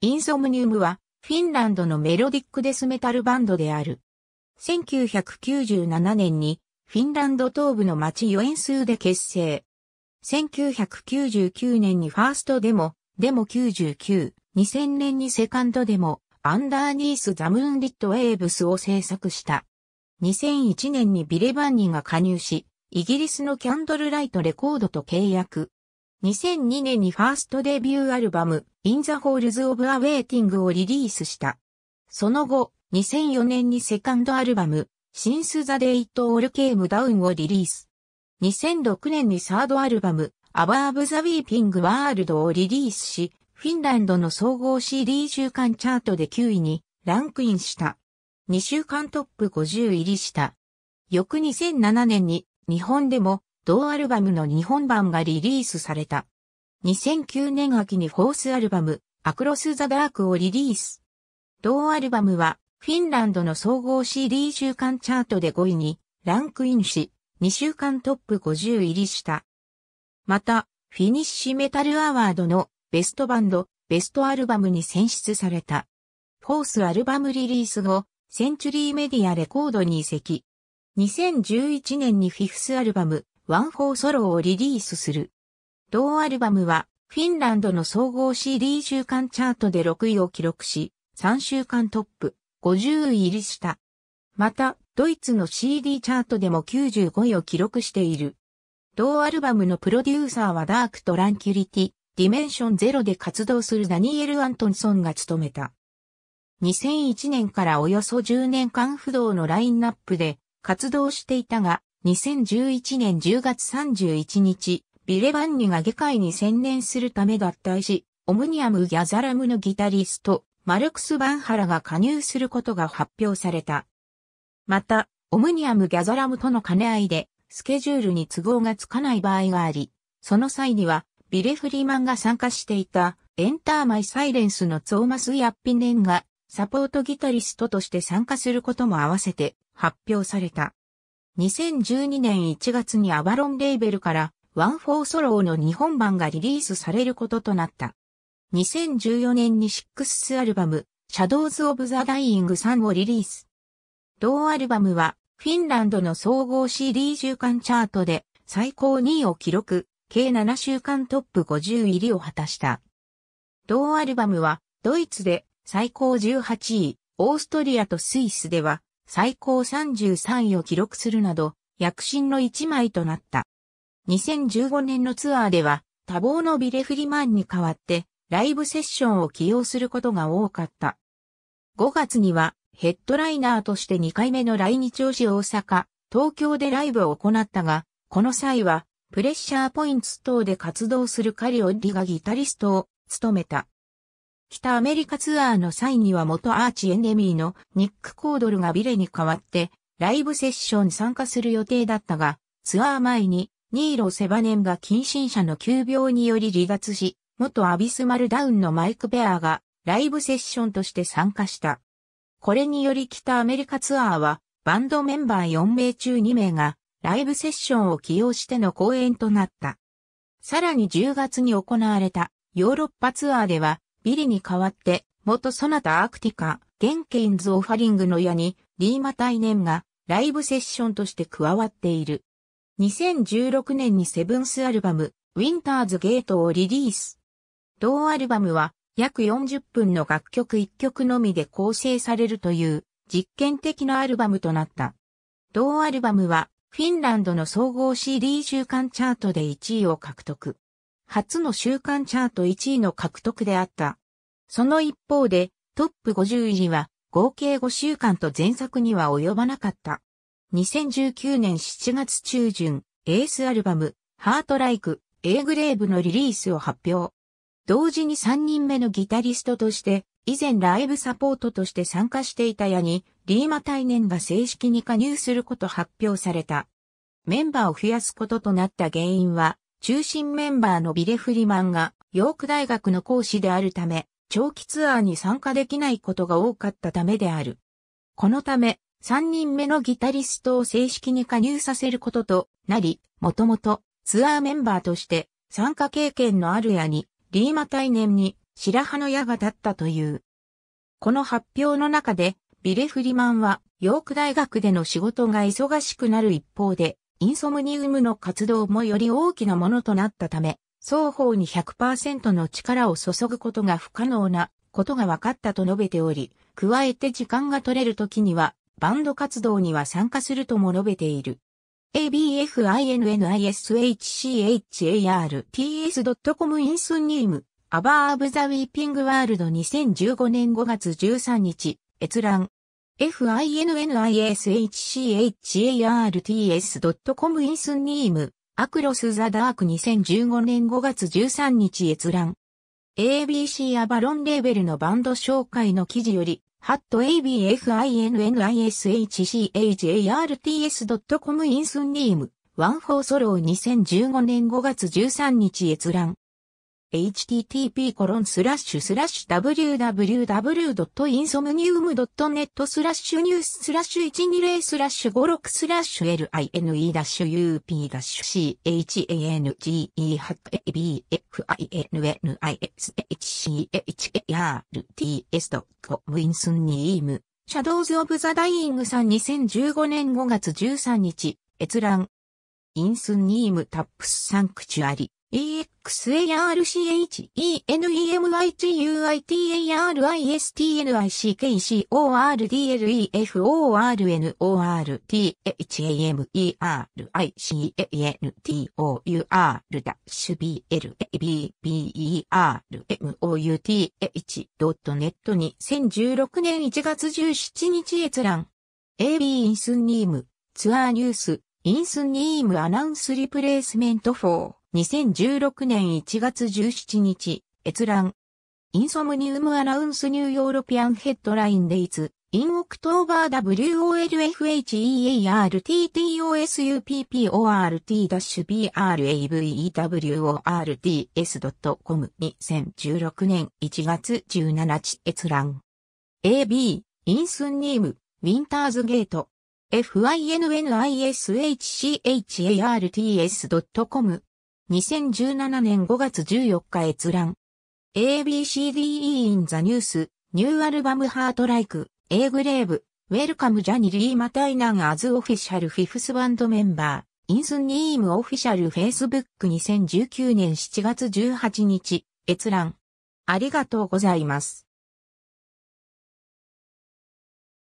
インソムニウムは、フィンランドのメロディックデスメタルバンドである。1997年に、フィンランド東部の町ヨエンスーで結成。1999年にファーストデモ、デモ99、2000年にセカンドデモ、アンダーニース・ザ・ムーン・リット・ウェーブスを制作した。2001年にビレバンニが加入し、イギリスのキャンドルライトレコードと契約。2002年にファーストデビューアルバム In the Halls of a Waiting をリリースした。その後、2004年にセカンドアルバム Since the Date All Came Down をリリース。2006年にサードアルバム Above the Weeping World をリリースし、フィンランドの総合 CD 週間チャートで9位にランクインした。2週間トップ50入りした。翌2007年に日本でも同アルバムの日本版がリリースされた。2009年秋にフォースアルバム、アクロス・ザ・ダークをリリース。同アルバムは、フィンランドの総合 CD 週間チャートで5位にランクインし、2週間トップ50入りした。また、フィニッシュメタルアワードのベストバンド、ベストアルバムに選出された。フォースアルバムリリース後、センチュリーメディアレコードに移籍。2011年にフィフスアルバム、ワン・フォー・ソロをリリースする。同アルバムは、フィンランドの総合 CD 週間チャートで6位を記録し、3週間トップ、50位入りした。また、ドイツの CD チャートでも95位を記録している。同アルバムのプロデューサーはダークトランキュリティ、ディメンションゼロで活動するダニエル・アントンソンが務めた。2001年からおよそ10年間不動のラインナップで活動していたが、2011年10月31日、ビレバンニが下界に専念するため脱退し、オムニアム・ギャザラムのギタリスト、マルクス・バンハラが加入することが発表された。また、オムニアム・ギャザラムとの兼ね合いで、スケジュールに都合がつかない場合があり、その際には、ビレ・フリーマンが参加していた、エンターマイ・サイレンスのツォーマス・ヤッピネンが、サポートギタリストとして参加することも合わせて発表された。2012年1月にアバロンレーベルからワン・フォー・ソローの日本版がリリースされることとなった。2014年にシックスアルバム、シャドウズ・オブ・ザ・ダイイング3をリリース。同アルバムは、フィンランドの総合 CD 週間チャートで最高2位を記録、計7週間トップ50入りを果たした。同アルバムは、ドイツで最高18位、オーストリアとスイスでは最高33位を記録するなど、躍進の一枚となった。2015年のツアーでは、多忙のビレフリマンに代わって、ライブセッションを起用することが多かった。5月には、ヘッドライナーとして2回目の来日をし大阪、東京でライブを行ったが、この際は、プレッシャーポイント等で活動するカリオッリがギタリストを務めた。北アメリカツアーの際には元アーチエネミーのニック・コードルがビレに代わってライブセッション参加する予定だったが、ツアー前にニーロ・セバネンが近親者の急病により離脱し、元アビスマルダウンのマイク・ベアがライブセッションとして参加した。これにより北アメリカツアーはバンドメンバー4名中2名がライブセッションを起用しての公演となった。さらに10月に行われたヨーロッパツアーではビリに代わって、元ソナタアクティカ、ゲンケインズ・オファリングの矢に、リーマタイネンがライブセッションとして加わっている。2016年にセブンスアルバム、ウィンターズ・ゲートをリリース。同アルバムは、約40分の楽曲1曲のみで構成されるという実験的なアルバムとなった。同アルバムはフィンランドの総合 CD 週間チャートで1位を獲得。初の週間チャート1位の獲得であった。その一方で、トップ50位には合計5週間と前作には及ばなかった。2019年7月中旬、エースアルバム、ハートライク、エグレーブのリリースを発表。同時に3人目のギタリストとして、以前ライブサポートとして参加していた矢に、リーマ対面が正式に加入すること発表された。メンバーを増やすこととなった原因は、中心メンバーのビレ・フリマンがヨーク大学の講師であるため、長期ツアーに参加できないことが多かったためである。このため、3人目のギタリストを正式に加入させることとなり、もともとツアーメンバーとして参加経験のある矢に、リーマ対年に白羽の矢が立ったという。この発表の中で、ビレ・フリマンは、ヨーク大学での仕事が忙しくなる一方で、インソムニウムの活動もより大きなものとなったため、双方に100%の力を注ぐことが不可能なことが分かったと述べており、加えて時間が取れる時には、バンド活動には参加するとも述べている。abfinnishacharts.com インスニウム、アバー・オブ・ザ・ウィーピング・ワールド2015年5月13日、閲覧。finishachars.com インスニーム、アクロス・ザ・ダーク2015年5月13日閲覧。ABC アバロンレーベルのバンド紹介の記事より、ハット ABFINNISHCHARTS.com インスニーム、ワンフォーソロー2015年5月13日閲覧。http www.insomnium.net スラッシュニューススラッシュ120スラッシュ56スラッシュ l i n e u p c h a n g e h a b k i n i s h c h a r t c o m シャドウズ・オブ・ザ・ダイイングさん2015年5月13日、閲覧。インスニームタップスサンクチュアリ。e x a r c h e n e m i t u i t a r i s t n i c k o r d l e f o r n o r t h a m e e n t o u r t h n e t に2016年1月17日閲覧。AB インスンニーム、ツアーニュース、インスンニームアナウンスリプレイスメント4。2016年1月17日、閲覧。インソムニウムアナウンスニューヨーロピアンヘッドラインデイツ、インオクトーバー WOLFHEARTTOSUPPORT-BEWORTS.com2016 年1月17日閲覧。AB、インスンニーム、ウィンターズゲート。f i n n i s h c a r t s c o m 2017年5月14日閲覧。ABCDE in the news, ニューアルバムハートライク、エ A グレーブ、ウェルカムジャニリーマタイナンアズオフィシャルフィフスバンドメンバー、インスニームオフィシャルフェイスブック2019年7月18日、閲覧。ありがとうございます。